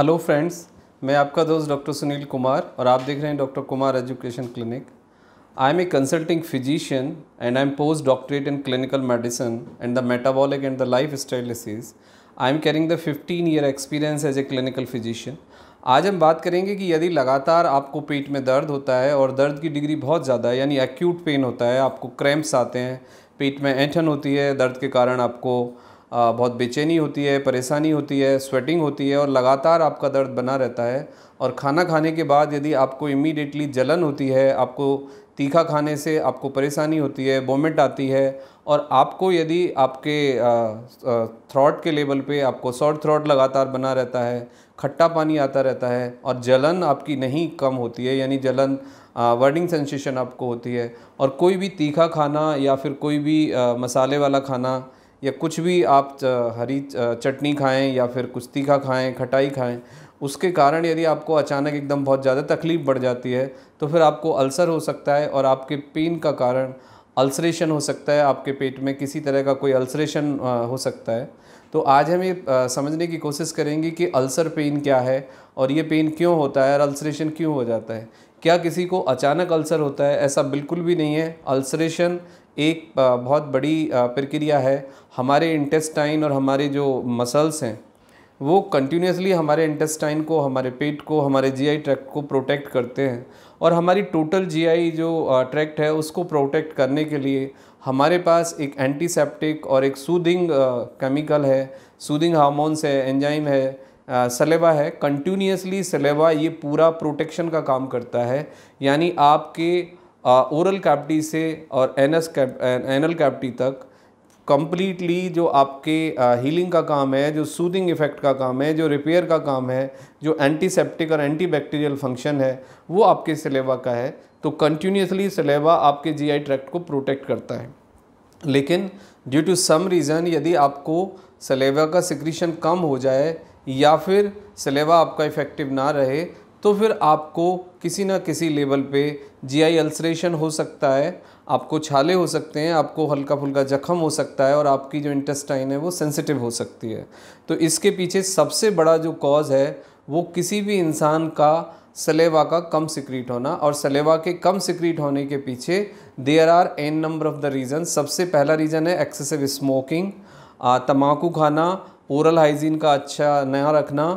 hello friends मैं आपका दोस्त डॉक्टर सुनील कुमार और आप देख रहे हैं doctor Kumar education clinic I am a consulting physician and I am post doctorate in clinical medicine and the metabolic and the lifestyle disease I am caring the fifteen year experience as a clinical physician आज हम बात करेंगे कि यदि लगातार आपको पेट में दर्द होता है और दर्द की डिग्री बहुत ज़्यादा है यानी एक्यूट पेन होता है आपको क्रैम्प्स आते हैं पेट में ऐठन होती है दर्द के कारण आपको बहुत बेचैनी होती है परेशानी होती है स्वेटिंग होती है और लगातार आपका दर्द बना रहता है और खाना खाने के बाद यदि आपको इमीडिएटली जलन होती है आपको तीखा खाने से आपको परेशानी होती है वोमिट आती है और आपको यदि आपके थ्रॉट के लेवल पे आपको शॉर्ट थ्रॉट लगातार बना रहता है खट्टा पानी आता रहता है और जलन आपकी नहीं कम होती है यानी जलन वर्डिंग सेंसेशन आपको होती है और कोई भी तीखा खाना या फिर कोई भी आ, मसाले वाला खाना या कुछ भी आप हरी चटनी खाएं या फिर कुछ तीखा खाएं खटाई खाएं उसके कारण यदि आपको अचानक एकदम बहुत ज़्यादा तकलीफ़ बढ़ जाती है तो फिर आपको अल्सर हो सकता है और आपके पेन का कारण अल्सरेशन हो सकता है आपके पेट में किसी तरह का कोई अल्सरेशन हो सकता है तो आज हम ये समझने की कोशिश करेंगे कि अल्सर पेन क्या है और ये पेन क्यों होता है और अल्सरेशन क्यों हो जाता है क्या किसी को अचानक अल्सर होता है ऐसा बिल्कुल भी नहीं है अल्सरेशन एक बहुत बड़ी प्रक्रिया है हमारे इंटेस्टाइन और हमारे जो मसल्स हैं वो कंटिन्यूसली हमारे इंटेस्टाइन को हमारे पेट को हमारे जीआई ट्रैक्ट को प्रोटेक्ट करते हैं और हमारी टोटल जीआई जो ट्रैक्ट है उसको प्रोटेक्ट करने के लिए हमारे पास एक एंटीसेप्टिक और एक सूदिंग केमिकल है सूदिंग हार्मोन्स है एंजाइम है सलेवा है कंटिन्यूसली सलेवा ये पूरा प्रोटेक्शन का काम करता है यानी आपके ओरल कैविटी से और एस कैप एनल कैविटी तक कम्प्लीटली जो आपके हीलिंग का काम है जो सूदिंग इफेक्ट का काम है जो रिपेयर का काम है जो एंटीसेप्टिक और एंटीबैक्टीरियल फंक्शन है वो आपके सलेवा का है तो कंटिन्यूसली सलेवा आपके जी आई ट्रैक्ट को प्रोटेक्ट करता है लेकिन ड्यू टू सम रीज़न यदि आपको सलेवा का सिक्रीशन कम हो जाए या फिर सलेवा आपका इफ़ेक्टिव ना रहे तो फिर आपको किसी ना किसी लेवल पे जीआई अल्सरेशन हो सकता है आपको छाले हो सकते हैं आपको हल्का फुल्का जख्म हो सकता है और आपकी जो इंटेस्टाइन है वो सेंसिटिव हो सकती है तो इसके पीछे सबसे बड़ा जो कॉज़ है वो किसी भी इंसान का सलेवा का कम सिक्रीट होना और सलेवा के कम सिक्रीट होने के पीछे there are an number of the reason सबसे पहला रीज़न है एक्सेसिव स्मोकिंग तम्बाकू खाना ओरल हाइजीन का अच्छा नया रखना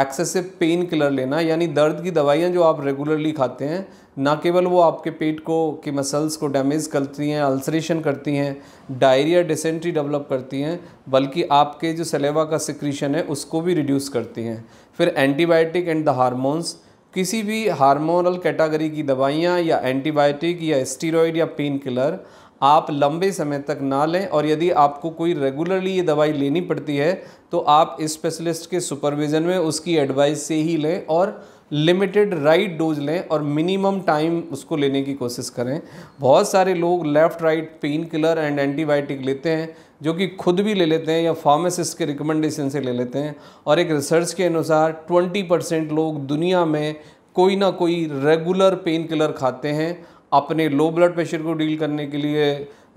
एक्सेसिव पेन किलर लेना यानी दर्द की दवाइयाँ जो आप रेगुलरली खाते हैं ना केवल वो आपके पेट को के मसल्स को डैमेज करती हैं अल्सरेशन करती हैं डायरिया डिसेंट्री डेवलप करती हैं बल्कि आपके जो सलेवा का सिक्रीशन है उसको भी रिड्यूस करती हैं फिर एंटीबायोटिक एंड द हारमोन्स किसी भी हार्मोनल कैटेगरी की दवाइयाँ या एंटीबायोटिक या स्टीरॉयड या पेन किलर आप लंबे समय तक ना लें और यदि आपको कोई रेगुलरली ये दवाई लेनी पड़ती है तो आप स्पेशलिस्ट के सुपरविज़न में उसकी एडवाइस से ही लें और लिमिटेड राइट डोज लें और मिनिमम टाइम उसको लेने की कोशिश करें बहुत सारे लोग left right painkiller and antibiotic लेते हैं जो कि खुद भी ले लेते हैं या फार्मासिस्ट के रिकमेंडेशन से ले लेते हैं और एक रिसर्च के अनुसार 20 परसेंट लोग दुनिया में कोई ना कोई रेगुलर पेन किलर खाते हैं अपने लो ब्लड प्रेशर को डील करने के लिए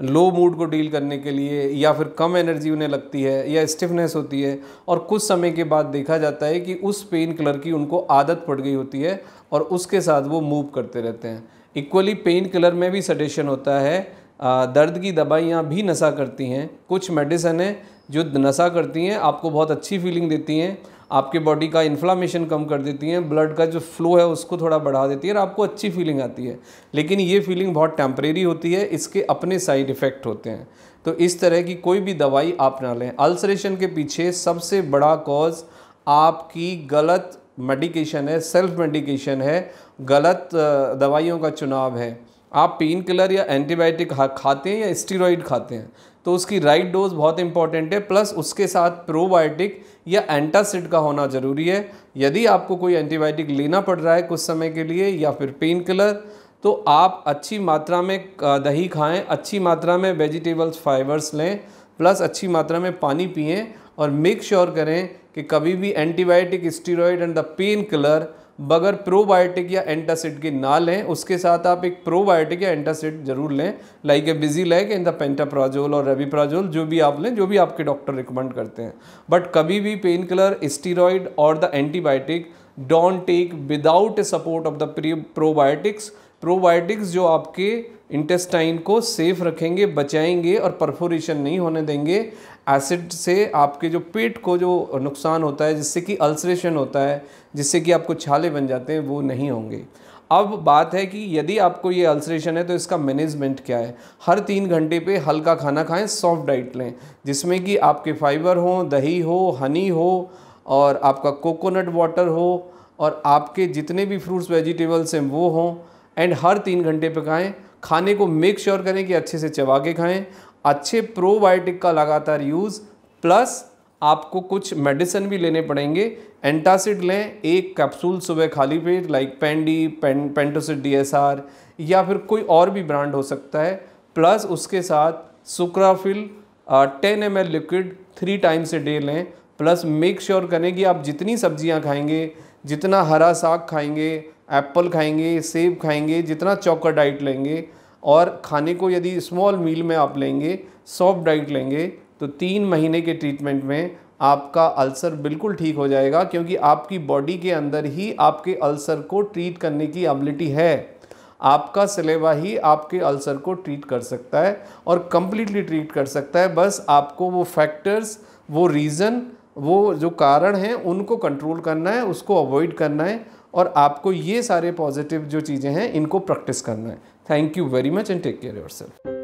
लो मूड को डील करने के लिए या फिर कम एनर्जी उन्हें लगती है या स्टिफनेस होती है और कुछ समय के बाद देखा जाता है कि उस पेन किलर की उनको आदत पड़ गई होती है और उसके साथ वो मूव करते रहते हैं इक्वली पेन किलर में भी सडेशन होता है दर्द की दवाइयाँ भी नशा करती हैं कुछ मेडिसन हैं जो नशा करती हैं आपको बहुत अच्छी फीलिंग देती हैं आपके बॉडी का इन्फ्लामेशन कम कर देती हैं ब्लड का जो फ्लो है उसको थोड़ा बढ़ा देती है और आपको अच्छी फीलिंग आती है लेकिन ये फीलिंग बहुत टेम्परेरी होती है इसके अपने साइड इफ़ेक्ट होते हैं तो इस तरह की कोई भी दवाई आप ना लें अल्सरेशन के पीछे सबसे बड़ा कॉज आपकी गलत मेडिकेशन है सेल्फ मेडिकेशन है गलत दवाइयों का चुनाव है आप पेन किलर या एंटीबायोटिक खाते हैं या स्टीरॉइड खाते हैं तो उसकी राइट डोज बहुत इंपॉर्टेंट है प्लस उसके साथ प्रोबायोटिक या एंटासिड का होना ज़रूरी है यदि आपको कोई एंटीबायोटिक लेना पड़ रहा है कुछ समय के लिए या फिर पेन किलर तो आप अच्छी मात्रा में दही खाएं अच्छी मात्रा में वेजिटेबल्स फाइबर्स लें प्लस अच्छी मात्रा में पानी पिएं और मेक श्योर sure करें कि कभी भी antibiotic steroid and the painkiller बगैर प्रोबायोटिक या एंटासिड की ना लें उसके साथ आप एक प्रोबायोटिक या एंटासिड जरूर लें like a busy lag in the pantoprazole और रेबीप्राजोल जो भी आप लें जो भी आपके डॉक्टर रिकमेंड करते हैं बट कभी भी पेन किलर स्टीरॉयड और the antibiotic don't take without support of the probiotics probiotics जो आपके इंटेस्टाइन को सेफ रखेंगे बचाएंगे और परफोरेशन नहीं होने देंगे एसिड से आपके जो पेट को जो नुकसान होता है जिससे कि अल्सरेशन होता है जिससे कि आपको छाले बन जाते हैं वो नहीं होंगे अब बात है कि यदि आपको ये अल्सरेशन है तो इसका मैनेजमेंट क्या है हर तीन घंटे पे हल्का खाना खाएं सॉफ्ट डाइट लें जिसमें कि आपके फाइबर हो दही हो हनी हो और आपका कोकोनट वाटर हो और आपके जितने भी फ्रूट्स वेजिटेबल्स हैं वो हों एंड हर तीन घंटे पे खाएँ खाने को मेक श्योर sure करें कि अच्छे से चबा के खाएँ अच्छे प्रोबायोटिक का लगातार यूज़ प्लस आपको कुछ मेडिसिन भी लेने पड़ेंगे एंटासिड लें एक कैप्सूल सुबह खाली पेट लाइक पेंडी पें पेंटोसिड डी या फिर कोई और भी ब्रांड हो सकता है प्लस उसके साथ Sucrafil ten M liquid three times a day लें प्लस मेक श्योर करें कि आप जितनी सब्जियां खाएंगे जितना हरा साग खाएंगे एप्पल खाएंगे सेब खाएंगे जितना चौका डाइट लेंगे और खाने को यदि स्मॉल मील में आप लेंगे सॉफ्ट डाइट लेंगे तो तीन महीने के ट्रीटमेंट में आपका अल्सर बिल्कुल ठीक हो जाएगा क्योंकि आपकी बॉडी के अंदर ही आपके अल्सर को ट्रीट करने की एबिलिटी है आपका सलेवा ही आपके अल्सर को ट्रीट कर सकता है और कम्प्लीटली ट्रीट कर सकता है बस आपको वो फैक्टर्स वो रीज़न वो जो कारण हैं उनको कंट्रोल करना है उसको अवॉइड करना है और आपको ये सारे पॉजिटिव जो चीज़ें हैं इनको प्रैक्टिस करना है thank you very much and take care your self